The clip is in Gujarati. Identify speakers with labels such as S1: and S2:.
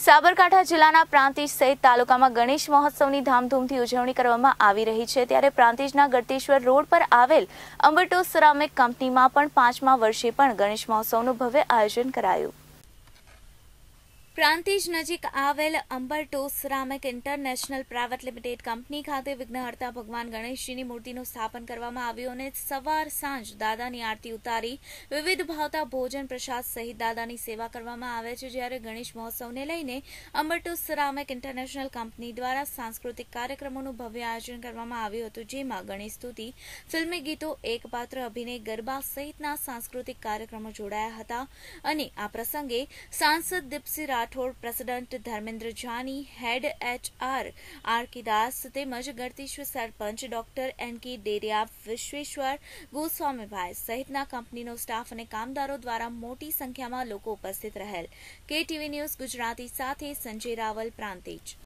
S1: સાબરકાંઠા જિલ્લાના પ્રાંતિજ સહિત તાલુકામાં ગણેશ મહોત્સવની ધામધૂમથી ઉજવણી કરવામાં આવી રહી છે ત્યારે પ્રાંતિજના ગટેશ્વર રોડ પર આવેલ અંબરટો સિરામિક કંપનીમાં પણ પાંચમા વર્ષે પણ ગણેશ મહોત્સવનું ભવ્ય આયોજન કરાયું પ્રાંતિજ નજીક આવેલ અંબરટો ceramic international private limited company ખાતે વિઘ્નહર્તા ભગવાન ગણેશજીની મૂર્તિનું સ્થાપન કરવામાં આવ્યું અને સવાર સાંજ દાદાની આરતી ઉતારી વિવિધ ભાવતા ભોજન પ્રસાદ સહિત દાદાની સેવા કરવામાં આવે છે જ્યારે ગણેશ મહોત્સવને લઈને અંબરટો સિરામિક ઇન્ટરનેશનલ કંપની દ્વારા સાંસ્કૃતિક કાર્યક્રમોનું ભવ્ય આયોજન કરવામાં આવ્યું હતું જેમાં ગણેશ સ્તુતિ ફિલ્મી ગીતો એકપાત્ર અભિનય ગરબા સહિતના સાંસ્કૃતિક કાર્યક્રમો જોડાયા હતા અને આ પ્રસંગે સાંસદ Dipsinh Rath Rathod president Dharmendra Jani head HR R K Das તેમજ ગણતેશ્વર સરપંચ ડોક્ટર એન કે ડેરિયા વિશ્વેશ્વર ગોસ્વામીભાઈ સહિતના કંપનીનો સ્ટાફ અને કામદારો દ્વારા મોટી સંખ્યામાં લોકો ઉપસ્થિત રહેલ કેટીવી ન્યૂઝ ગુજરાતી સાથે સંજય રાવલ પ્રાંતિજ